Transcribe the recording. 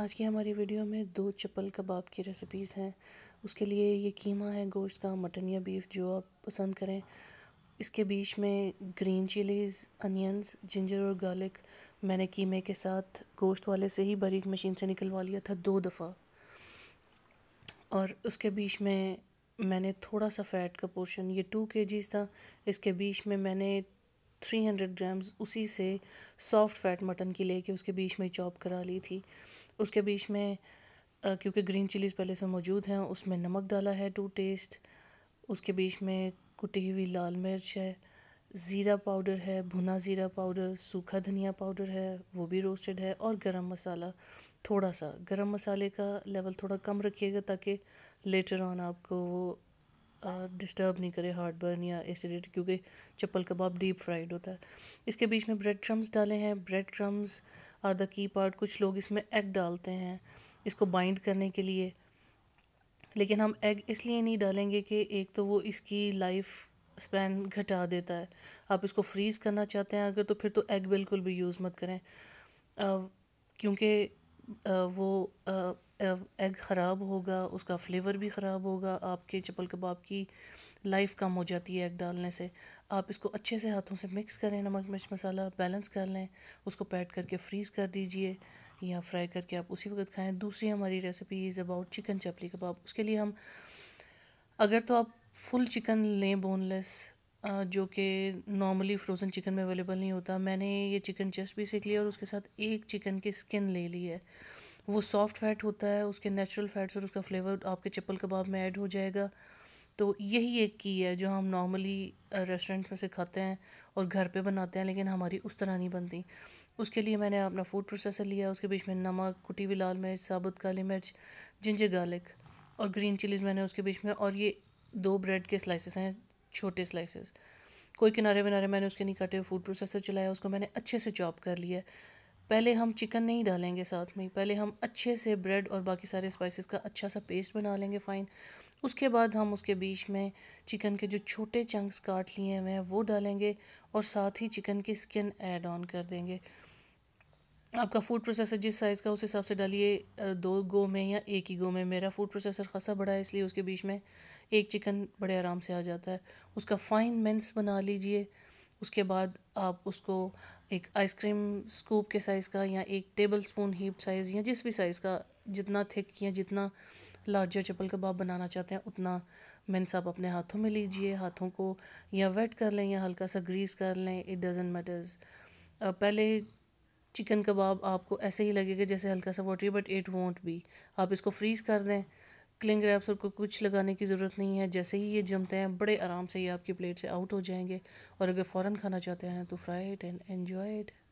आज की हमारी वीडियो में दो चप्पल कबाब की रेसिपीज़ हैं उसके लिए ये कीमा है गोश्त का मटन या बीफ जो आप पसंद करें इसके बीच में ग्रीन चिलीज़ अनियंस जिंजर और गार्लिक मैंने कीमे के साथ गोश्त वाले से ही बारीक मशीन से निकलवा लिया था दो दफ़ा और उसके बीच में मैंने थोड़ा सा फ़ैट का पोर्शन ये टू के था इसके बीच में मैंने थ्री हंड्रेड ग्राम्स उसी से सॉफ्ट फैट मटन की लेके उसके बीच में चॉप करा ली थी उसके बीच में क्योंकि ग्रीन चिलीज़ पहले से मौजूद हैं उसमें नमक डाला है टू टेस्ट उसके बीच में कुटी हुई लाल मिर्च है ज़ीरा पाउडर है भुना ज़ीरा पाउडर सूखा धनिया पाउडर है वो भी रोस्टेड है और गरम मसाला थोड़ा सा गरम मसाले का लेवल थोड़ा कम रखिएगा ताकि लेटर ऑन आपको वो डिस्टर्ब नहीं करे हार्ट बर्न या एसिडिट क्योंकि चप्पल कबाब डीप फ्राइड होता है इसके बीच में ब्रेड क्रम्स डाले हैं ब्रेड क्रम्स और द की पार्ट कुछ लोग इसमें एग डालते हैं इसको बाइंड करने के लिए लेकिन हम एग इसलिए नहीं डालेंगे कि एक तो वो इसकी लाइफ स्पैन घटा देता है आप इसको फ्रीज़ करना चाहते हैं अगर तो फिर तो एग बिल्कुल भी यूज़ मत करें क्योंकि वो आ, एग ख़राब होगा उसका फ्लेवर भी ख़राब होगा आपके चप्पल कबाब की लाइफ कम हो जाती है एग डालने से आप इसको अच्छे से हाथों से मिक्स करें नमक मिर्च मसाला बैलेंस कर लें उसको पैट करके फ्रीज़ कर दीजिए या फ्राई करके आप उसी वक्त खाएं दूसरी हमारी recipe is about chicken chapli kebab उसके लिए हम अगर तो आप फुल चिकन लें बोनलेस जो कि नॉर्मली फ्रोज़न चिकन में अवेलेबल नहीं होता मैंने ये चिकन चेस्ट भी सीख लिया और उसके साथ एक चिकन की स्किन ले ली है वो सॉफ्ट फैट होता है उसके नेचुरल फैट्स और उसका फ्लेवर आपके चप्पल कबाब में ऐड हो जाएगा तो यही एक की है जो हम नॉर्मली रेस्टोरेंट में से खाते हैं और घर पे बनाते हैं लेकिन हमारी उस तरह नहीं बनती उसके लिए मैंने अपना फूड प्रोसेसर लिया उसके बीच में नमक कुटी हुई लाल मिर्च साबुत काली मिर्च जिंजर गार्लिक और ग्रीन चिलीज़ मैंने उसके बीच में और ये दो ब्रेड के स्लाइसेस हैं छोटे स्लाइसेस कोई किनारे विनारे मैंने उसके नहीं काटे फूड प्रोसेसर चलाया उसको मैंने अच्छे से चॉप कर लिया पहले हम चिकन नहीं डालेंगे साथ में पहले हम अच्छे से ब्रेड और बाकी सारे स्पाइसेस का अच्छा सा पेस्ट बना लेंगे फ़ाइन उसके बाद हम उसके बीच में चिकन के जो छोटे चंक्स काट लिए हुए हैं वो डालेंगे और साथ ही चिकन की स्किन ऐड ऑन कर देंगे आपका फूड प्रोसेसर जिस साइज़ का उस हिसाब से डालिए दो गो में या एक ही गो में मेरा फूड प्रोसेसर खासा बड़ा है इसलिए उसके बीच में एक चिकन बड़े आराम से आ जाता है उसका फ़ाइन मेंस बना लीजिए उसके बाद आप उसको एक आइसक्रीम स्कूप के साइज़ का या एक टेबल स्पून हीप साइज़ या जिस भी साइज़ का जितना थिक या जितना लार्जर चप्पल कबाब बनाना चाहते हैं उतना मिन्स आप अपने हाथों में लीजिए हाथों को या वेट कर लें या हल्का सा ग्रीस कर लें इट डजेंट मैटर्स पहले चिकन कबाब आपको ऐसे ही लगेगा जैसे हल्का सा watery but it won't be आप इसको फ्रीज़ कर दें क्लिंग रैप्स और कुछ लगाने की ज़रूरत नहीं है जैसे ही ये जमते हैं बड़े आराम से ये आपकी प्लेट से आउट हो जाएंगे और अगर फ़ौरन खाना चाहते हैं तो fry it and enjoy it